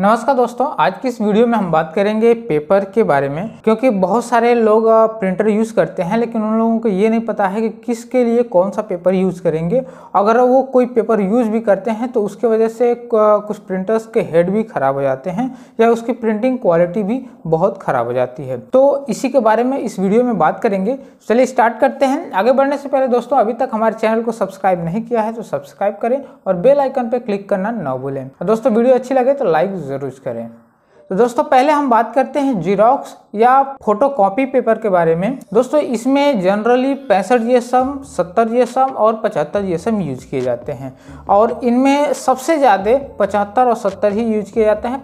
नमस्कार दोस्तों आज की इस वीडियो में हम बात करेंगे पेपर के बारे में क्योंकि बहुत सारे लोग प्रिंटर यूज़ करते हैं लेकिन उन लोगों को ये नहीं पता है कि किसके लिए कौन सा पेपर यूज़ करेंगे अगर वो कोई पेपर यूज़ भी करते हैं तो उसके वजह से कुछ प्रिंटर्स के हेड भी ख़राब हो जाते हैं या उसकी प्रिंटिंग क्वालिटी भी बहुत ख़राब हो जाती है तो इसी के बारे में इस वीडियो में बात करेंगे चलिए स्टार्ट करते हैं आगे बढ़ने से पहले दोस्तों अभी तक हमारे चैनल को सब्सक्राइब नहीं किया है तो सब्सक्राइब करें और बेल आइकन पर क्लिक करना न भूलें दोस्तों वीडियो अच्छी लगे तो लाइक ज़रूर करें तो दोस्तों पहले हम बात करते हैं जीरोक्स या फोटोकॉपी पेपर के बारे में दोस्तों इसमें जनरली पैंसठ जी एस एम सत्तर जी एस एम और पचहत्तर जी एस एम यूज किए जाते हैं और इनमें सबसे ज़्यादा पचहत्तर और सत्तर ही यूज किए जाते हैं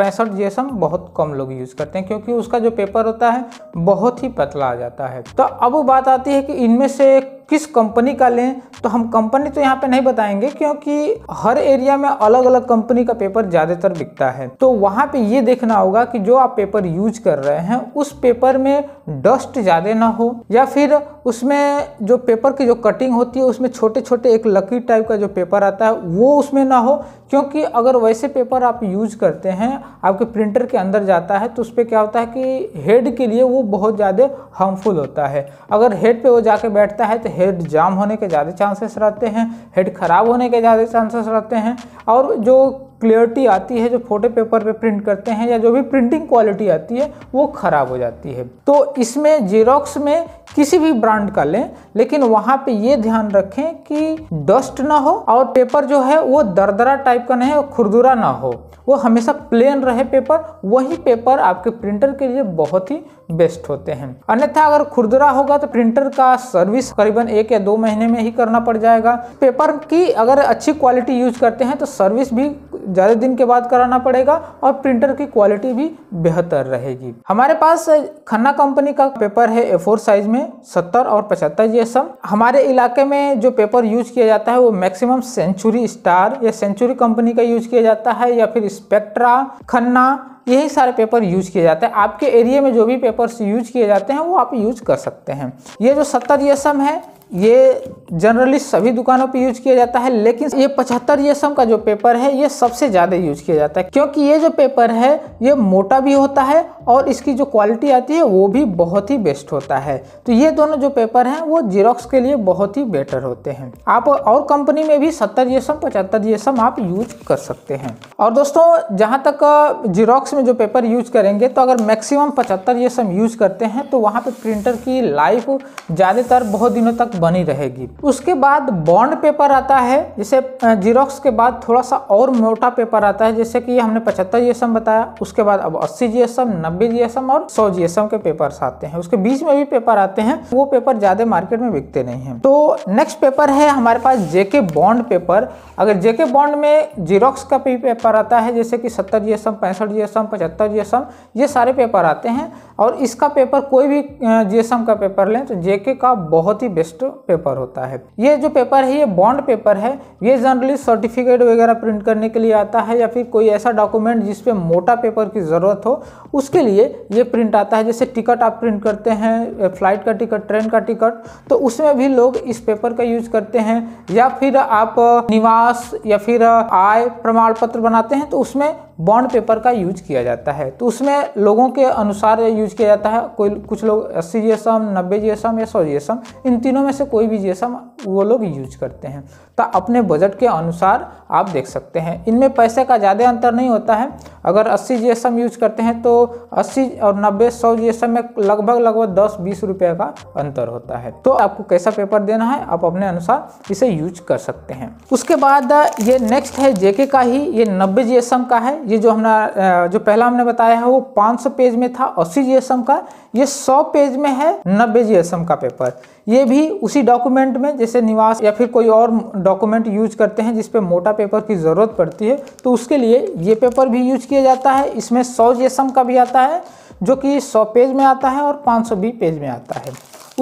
पैंसठ जी एस एम बहुत कम लोग यूज करते हैं क्योंकि उसका जो पेपर होता है बहुत ही पतला आ जाता है तो अब बात आती है कि इनमें से किस कंपनी का लें तो हम कंपनी तो यहाँ पे नहीं बताएंगे क्योंकि हर एरिया में अलग अलग कंपनी का पेपर ज़्यादातर बिकता है तो वहाँ पे ये देखना होगा कि जो आप पेपर यूज कर रहे हैं उस पेपर में डस्ट ज़्यादा ना हो या फिर उसमें जो पेपर की जो कटिंग होती है उसमें छोटे छोटे एक लकी टाइप का जो पेपर आता है वो उसमें ना हो क्योंकि अगर वैसे पेपर आप यूज करते हैं आपके प्रिंटर के अंदर जाता है तो उस पर क्या होता है कि हेड के लिए वो बहुत ज़्यादा हार्मफुल होता है अगर हेड पे वो जाके बैठता है तो हेड जाम होने के ज़्यादा चांसेस रहते हैं हेड ख़राब होने के ज़्यादा चांसेस रहते हैं और जो क्लियरिटी आती है जो फोटो पेपर पे प्रिंट करते हैं या जो भी प्रिंटिंग क्वालिटी आती है वो ख़राब हो जाती है तो इसमें जेरोक्स में किसी भी ब्रांड का लें लेकिन वहाँ पे ये ध्यान रखें कि डस्ट ना हो और पेपर जो है वो दरदरा टाइप का नहीं और खुरदुरा ना हो वो हमेशा प्लेन रहे पेपर वही पेपर आपके प्रिंटर के लिए बहुत ही बेस्ट होते हैं अन्यथा अगर खुरदुरा होगा तो प्रिंटर का सर्विस करीबन एक या दो महीने में ही करना पड़ जाएगा पेपर की अगर अच्छी क्वालिटी यूज करते हैं तो सर्विस भी ज़्यादा दिन के बाद कराना पड़ेगा और प्रिंटर की क्वालिटी भी बेहतर रहेगी हमारे पास खन्ना कंपनी का पेपर है ए साइज में सत्तर और पचहत्तर जी हमारे इलाके में जो पेपर यूज किया जाता है वो मैक्सिमम सेंचुरी स्टार या सेंचुरी कंपनी का यूज किया जाता है या फिर स्पेक्ट्रा खन्ना यही सारे पेपर यूज किए जाते हैं आपके एरिया में जो भी पेपर्स यूज किए जाते हैं वो आप यूज कर सकते हैं ये जो सत्तर जी है ये जनरली सभी दुकानों पे यूज किया जाता है लेकिन ये पचहत्तर सम का जो पेपर है ये सबसे ज़्यादा यूज किया जाता है क्योंकि ये जो पेपर है ये मोटा भी होता है और इसकी जो क्वालिटी आती है वो भी बहुत ही बेस्ट होता है तो ये दोनों जो पेपर हैं वो जीरोक्स के लिए बहुत ही बेटर होते हैं आप और कंपनी में भी सत्तर सम पचहत्तर रेशम आप यूज कर सकते हैं और दोस्तों जहाँ तक जीरोक्स में जो पेपर यूज करेंगे तो अगर मैक्सिमम पचहत्तर रेशम यूज करते हैं तो वहाँ पर प्रिंटर की लाइफ ज़्यादातर बहुत दिनों तक बनी रहेगी उसके बाद बॉन्ड पेपर आता है जैसे जीरोक्स के बाद थोड़ा सा और मोटा पेपर आता है जैसे कि हमने पचहत्तर जीएसएम बताया उसके बाद अब अस्सी जीएसएम नब्बे जीएसएम और सौ जीएसएम के पेपर आते हैं उसके बीच में भी पेपर आते हैं वो पेपर ज्यादा मार्केट में बिकते नहीं है तो नेक्स्ट पेपर है हमारे पास जेके बॉन्ड पेपर अगर जेके बॉन्ड में जीरोक्स का भी पेपर आता है जैसे कि सत्तर जीएसएम पैंसठ जीएसएम पचहत्तर जीएसएम ये सारे पेपर आते हैं और इसका पेपर कोई भी जीएसएम का पेपर लें तो जेके का बहुत ही बेस्ट पेपर होता है ये जो पेपर है ये बॉन्ड पेपर है ये जनरली सर्टिफिकेट वगैरह प्रिंट करने के लिए आता है या फिर कोई ऐसा डॉक्यूमेंट जिसपे मोटा पेपर की ज़रूरत हो उसके लिए ये प्रिंट आता है जैसे टिकट आप प्रिंट करते हैं फ्लाइट का टिकट ट्रेन का टिकट तो उसमें भी लोग इस पेपर का यूज करते हैं या फिर आप निवास या फिर आय प्रमाण पत्र बनाते हैं तो उसमें बॉन्ड पेपर का यूज किया जाता है तो उसमें लोगों के अनुसार यूज किया जाता है कोई कुछ लोग अस्सी जी एस एम नब्बे जी एस एम या सौ जी एस एम इन तीनों में से कोई भी जी एस एम वो लोग यूज करते हैं तो अपने बजट के अनुसार आप देख सकते हैं इनमें पैसे का ज़्यादा अंतर नहीं होता है अगर 80 जी यूज करते हैं तो 80 और 90 सौ जी में लगभग लगभग 10-20 रुपये का अंतर होता है तो आपको कैसा पेपर देना है आप अपने अनुसार इसे यूज कर सकते हैं उसके बाद ये नेक्स्ट है जेके का ही ये नब्बे जी का है ये जो हमारा जो पहला हमने बताया है वो पाँच पेज में था अस्सी जी का ये सौ पेज में है नब्बे जी का पेपर ये भी उसी डॉक्यूमेंट में जैसे निवास या फिर कोई और डॉक्यूमेंट यूज करते हैं जिसपे मोटा पेपर की ज़रूरत पड़ती है तो उसके लिए ये पेपर भी यूज किया जाता है इसमें सौ जेसम का भी आता है जो कि सौ पेज में आता है और पाँच सौ पेज में आता है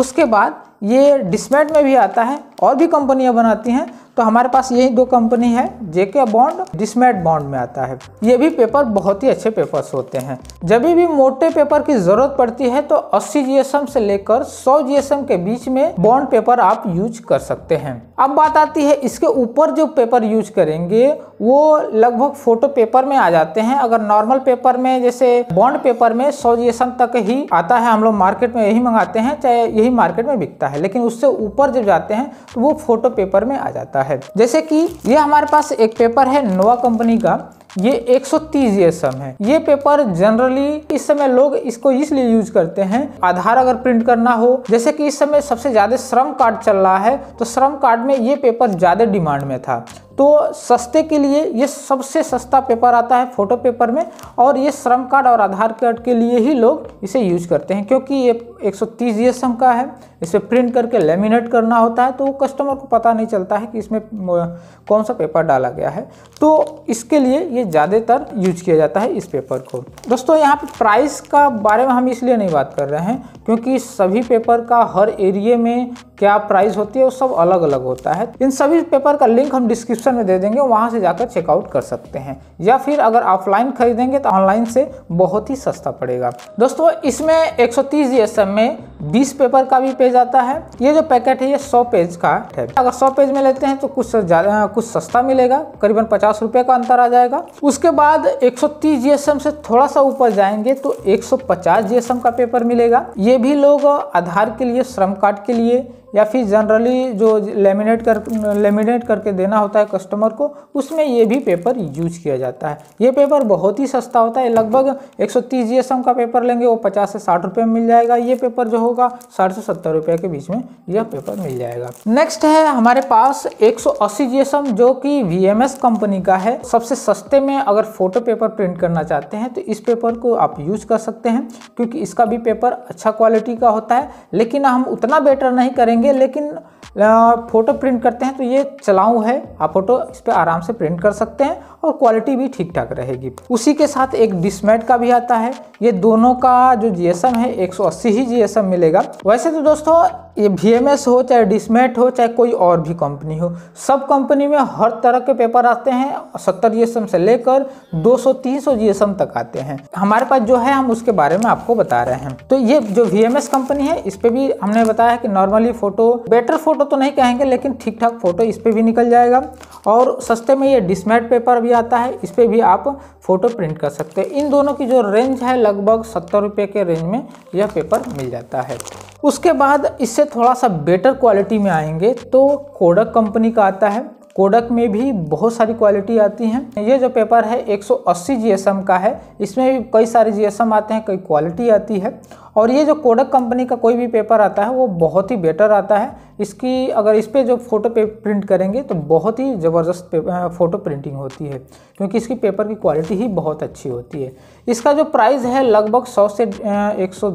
उसके बाद ये डिस्मेट में भी आता है और भी कंपनियां बनाती हैं तो हमारे पास यही दो कंपनी है जेके बॉन्ड डिस्मेट बॉन्ड में आता है ये भी पेपर बहुत ही अच्छे पेपर्स होते हैं जब भी मोटे पेपर की जरूरत पड़ती है तो 80 जीएसएम से लेकर 100 जीएसएम के बीच में बॉन्ड पेपर आप यूज कर सकते हैं अब बात आती है इसके ऊपर जो पेपर यूज करेंगे वो लगभग फोटो पेपर में आ जाते हैं अगर नॉर्मल पेपर में जैसे बॉन्ड पेपर में सौ जीएसएम तक ही आता है हम लोग मार्केट में यही मंगाते हैं चाहे यही मार्केट में बिकता है लेकिन उससे ऊपर जब जाते हैं तो वो फोटो पेपर में आ जाता है है जैसे कि ये हमारे पास एक पेपर है नोवा कंपनी का ये 130 सौ सम है ये पेपर जनरली इस समय लोग इसको इसलिए यूज करते हैं आधार अगर प्रिंट करना हो जैसे कि इस समय सबसे ज़्यादा श्रम कार्ड चल रहा है तो श्रम कार्ड में ये पेपर ज़्यादा डिमांड में था तो सस्ते के लिए ये सबसे सस्ता पेपर आता है फोटो पेपर में और ये श्रम कार्ड और आधार कार्ड के लिए ही लोग इसे यूज करते हैं क्योंकि ये 130 सौ सम का है इसे प्रिंट करके लेमिनेट करना होता है तो कस्टमर को पता नहीं चलता है कि इसमें कौन सा पेपर डाला गया है तो इसके लिए ये ज़्यादातर यूज किया जाता है इस पेपर को दोस्तों यहाँ पर प्राइस का बारे में हम इसलिए नहीं बात कर रहे हैं क्योंकि सभी पेपर का हर एरिए में क्या प्राइस होती है वो सब अलग अलग होता है इन सभी पेपर का लिंक हम डिस्क्रिप्शन में दे देंगे वहाँ से जाकर चेकआउट कर सकते हैं या फिर अगर ऑफलाइन खरीदेंगे तो ऑनलाइन से बहुत ही सस्ता पड़ेगा दोस्तों इसमें एक सौ में बीस पेपर का भी पेज आता है ये जो पैकेट है ये सौ पेज का है अगर सौ पेज में लेते हैं तो कुछ हाँ, कुछ सस्ता मिलेगा करीबन पचास रुपये का अंतर आ जाएगा उसके बाद एक सौ तीस जीएसएम से थोड़ा सा ऊपर जाएंगे तो एक सौ पचास जीएसएम का पेपर मिलेगा ये भी लोग आधार के लिए श्रम कार्ड के लिए या फिर जनरली जो लेमिनेट कर लेमिनेट करके देना होता है कस्टमर को उसमें ये भी पेपर यूज किया जाता है ये पेपर बहुत ही सस्ता होता है लगभग 130 जीएसएम का पेपर लेंगे वो 50 से 60 रुपये में मिल जाएगा ये पेपर जो होगा 60 से 70 रुपये के बीच में यह पेपर मिल जाएगा नेक्स्ट है हमारे पास 180 जीएसएम जो कि वी कंपनी का है सबसे सस्ते में अगर फोटो पेपर प्रिंट करना चाहते हैं तो इस पेपर को आप यूज कर सकते हैं क्योंकि इसका भी पेपर अच्छा क्वालिटी का होता है लेकिन हम उतना बेटर नहीं करेंगे लेकिन फ़ोटो प्रिंट करते हैं तो ये चलाऊ है आप फोटो इस पर आराम से प्रिंट कर सकते हैं और क्वालिटी भी ठीक ठाक रहेगी उसी के साथ एक डिसमेट का भी आता है ये दोनों का जो जीएसएम है 180 ही जी मिलेगा वैसे तो दोस्तों ये वी हो चाहे डिसमेट हो चाहे कोई और भी कंपनी हो सब कंपनी में हर तरह के पेपर आते हैं सत्तर जी से लेकर 200-300 जी तक आते हैं हमारे पास जो है हम उसके बारे में आपको बता रहे हैं तो ये जो वी कंपनी है इस पर भी हमने बताया कि normally photo better photo photo तो नहीं कहेंगे लेकिन ठीक ठाक फ़ोटो इस पर भी निकल जाएगा और सस्ते में ये डिस्मेट पेपर भी आता है इस पर भी आप फ़ोटो प्रिंट कर सकते हैं इन दोनों की जो रेंज है लगभग सत्तर रुपये के रेंज में यह पेपर मिल जाता है उसके बाद इससे थोड़ा सा बेटर क्वालिटी में आएंगे तो कोडक कंपनी का आता है कोडक में भी बहुत सारी क्वालिटी आती हैं ये जो पेपर है 180 जीएसएम का है इसमें भी कई सारे जीएसएम आते हैं कई क्वालिटी आती है और ये जो कोडक कंपनी का कोई भी पेपर आता है वो बहुत ही बेटर आता है इसकी अगर इस पर जो फ़ोटो पे प्रिंट करेंगे तो बहुत ही ज़बरदस्त फ़ोटो प्रिंटिंग होती है क्योंकि इसकी पेपर की क्वालिटी ही बहुत अच्छी होती है इसका जो प्राइस है लगभग सौ से एक सौ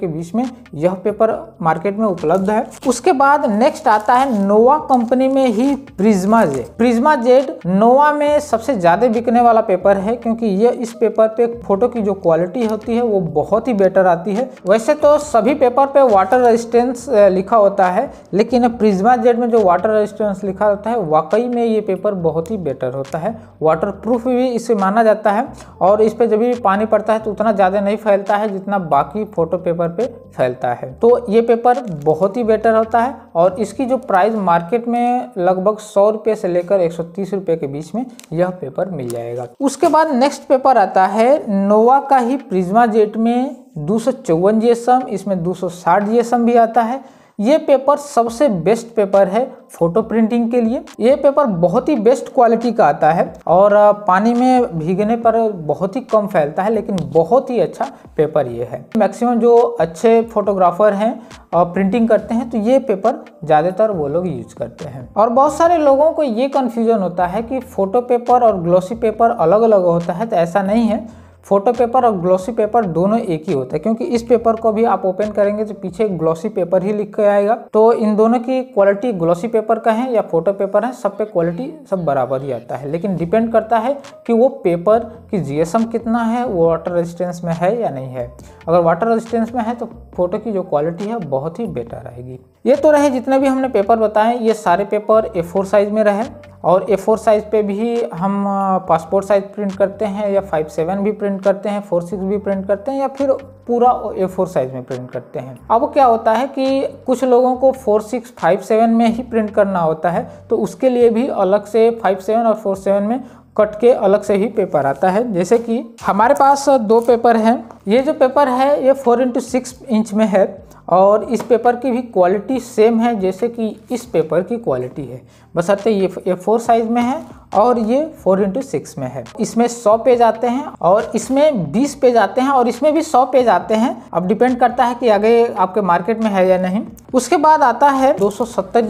के बीच में यह पेपर मार्केट में उपलब्ध है उसके बाद नेक्स्ट आता है नोवा कंपनी में ही Prisma Z Prisma Z Nova में सबसे ज़्यादा बिकने वाला पेपर है क्योंकि ये इस पेपर पे फोटो की जो क्वालिटी होती है वो बहुत ही बेटर आती है वैसे तो सभी पेपर पे वाटर रेजिस्टेंस लिखा होता है लेकिन प्रिज्मा जेड में जो वाटर रेजिस्टेंस लिखा होता है वाकई में ये पेपर बहुत ही बेटर होता है वाटर प्रूफ भी इसे माना जाता है और इस पर जब भी पानी पड़ता है तो उतना ज़्यादा नहीं फैलता है जितना बाकी फोटो पेपर पे फैलता है तो ये पेपर बहुत ही बेटर होता है और इसकी जो प्राइस मार्केट में लगभग सौ रुपये से लेकर एक सौ के बीच में यह पेपर मिल जाएगा उसके बाद नेक्स्ट पेपर आता है नोवा का ही प्रिज्मा जेट में दो सौ चौवन जी इसमें दो सौ साठ जी भी आता है ये पेपर सबसे बेस्ट पेपर है फोटो प्रिंटिंग के लिए ये पेपर बहुत ही बेस्ट क्वालिटी का आता है और पानी में भीगने पर बहुत ही कम फैलता है लेकिन बहुत ही अच्छा पेपर ये है मैक्सिमम जो अच्छे फोटोग्राफर हैं और प्रिंटिंग करते हैं तो ये पेपर ज़्यादातर वो लोग यूज करते हैं और बहुत सारे लोगों को ये कन्फ्यूज़न होता है कि फ़ोटो पेपर और ग्लॉसी पेपर अलग अलग होता है तो ऐसा नहीं है फोटो पेपर और ग्लॉसी पेपर दोनों एक ही होता है क्योंकि इस पेपर को भी आप ओपन करेंगे तो पीछे ग्लॉसी पेपर ही लिख के आएगा तो इन दोनों की क्वालिटी ग्लॉसी पेपर का है या फोटो पेपर है सब पे क्वालिटी सब बराबर ही आता है लेकिन डिपेंड करता है कि वो पेपर की जीएसएम कितना है वो वाटर रेजिस्टेंस में है या नहीं है अगर वाटर रेजिस्टेंस में है तो फोटो की जो क्वालिटी है बहुत ही बेटर रहेगी ये तो रहे जितने भी हमने पेपर बताए ये सारे पेपर ए साइज में रहे और ए फोर साइज़ पे भी हम पासपोर्ट साइज़ प्रिंट करते हैं या फाइव सेवन भी प्रिंट करते हैं फोर सिक्स भी प्रिंट करते हैं या फिर पूरा ए फोर साइज़ में प्रिंट करते हैं अब क्या होता है कि कुछ लोगों को फोर सिक्स फाइव सेवन में ही प्रिंट करना होता है तो उसके लिए भी अलग से फाइव सेवन और फोर सेवन में कट के अलग से ही पेपर आता है जैसे कि हमारे पास दो पेपर हैं ये जो पेपर है ये फोर इंटू सिक्स इंच में है और इस पेपर की भी क्वालिटी सेम है जैसे कि इस पेपर की क्वालिटी है बस आते ये फोर साइज़ में है और ये फोर इंटू सिक्स में है इसमें सौ पेज आते हैं और इसमें बीस पेज आते हैं और इसमें भी सौ पेज आते हैं अब डिपेंड करता है कि आगे आपके मार्केट में है या नहीं उसके बाद आता है दो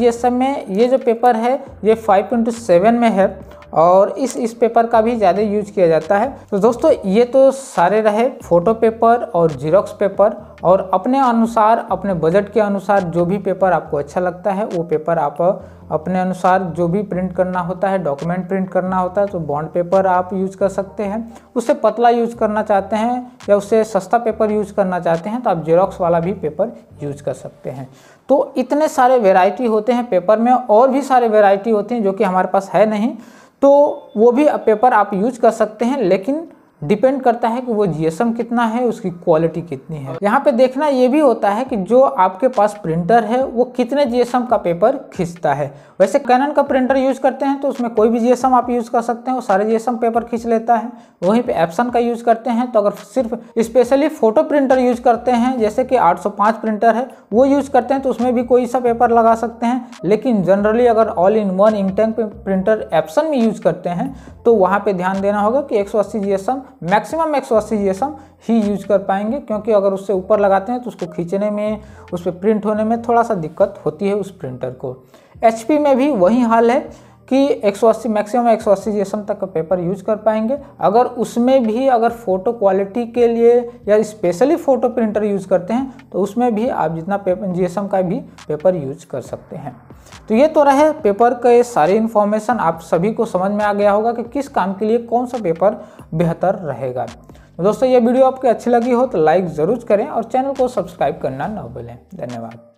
एस एम में ये जो पेपर है ये फाइव इंटू सेवन में है और इस इस पेपर का भी ज़्यादा यूज किया जाता है तो दोस्तों ये तो सारे रहे फ़ोटो पेपर और जीरोक्स पेपर और अपने अनुसार अपने बजट के अनुसार जो भी पेपर आपको अच्छा लगता है वो पेपर आप अपने अनुसार जो भी प्रिंट करना होता है डॉक्यूमेंट प्रिंट करना होता है तो बॉन्ड पेपर आप यूज कर सकते हैं उससे पतला यूज करना चाहते हैं या उससे सस्ता पेपर यूज करना चाहते हैं तो आप जेरोक्स वाला भी पेपर यूज कर सकते हैं तो इतने सारे वेराइटी होते हैं पेपर में और भी सारे वेराइटी होते हैं जो कि हमारे पास है नहीं तो वो भी पेपर आप यूज कर सकते हैं लेकिन डिपेंड करता है कि वो जीएसएम कितना है उसकी क्वालिटी कितनी है यहाँ पे देखना ये भी होता है कि जो आपके पास प्रिंटर है वो कितने जीएसएम का पेपर खींचता है वैसे कैनन का प्रिंटर यूज करते हैं तो उसमें कोई भी जीएसएम आप यूज कर सकते हैं वो सारे जीएसएम पेपर खींच लेता है वहीं पे एप्सन का यूज करते हैं तो अगर सिर्फ स्पेशली फोटो प्रिंटर यूज करते हैं जैसे कि आठ प्रिंटर है वो यूज करते हैं तो उसमें भी कोई सा पेपर लगा सकते हैं लेकिन जनरली अगर all in one ink printer Epson में यूज करते हैं तो वहाँ पर ध्यान देना होगा कि 180 जीएसएम मैक्सिमम एक्सोसिएशन ही यूज कर पाएंगे क्योंकि अगर उससे ऊपर लगाते हैं तो उसको खींचने में उस पर प्रिंट होने में थोड़ा सा दिक्कत होती है उस प्रिंटर को एच में भी वही हाल है कि एक सौ अस्सी मैक्सिमम एक 180 जीएसएम तक का पेपर यूज कर पाएंगे अगर उसमें भी अगर फ़ोटो क्वालिटी के लिए या स्पेशली फ़ोटो प्रिंटर यूज़ करते हैं तो उसमें भी आप जितना पेपर एम का भी पेपर यूज कर सकते हैं तो ये तो रहे पेपर के सारी इन्फॉर्मेशन आप सभी को समझ में आ गया होगा कि किस काम के लिए कौन सा पेपर बेहतर रहेगा तो दोस्तों ये वीडियो आपकी अच्छी लगी हो तो लाइक ज़रूर करें और चैनल को सब्सक्राइब करना ना भूलें धन्यवाद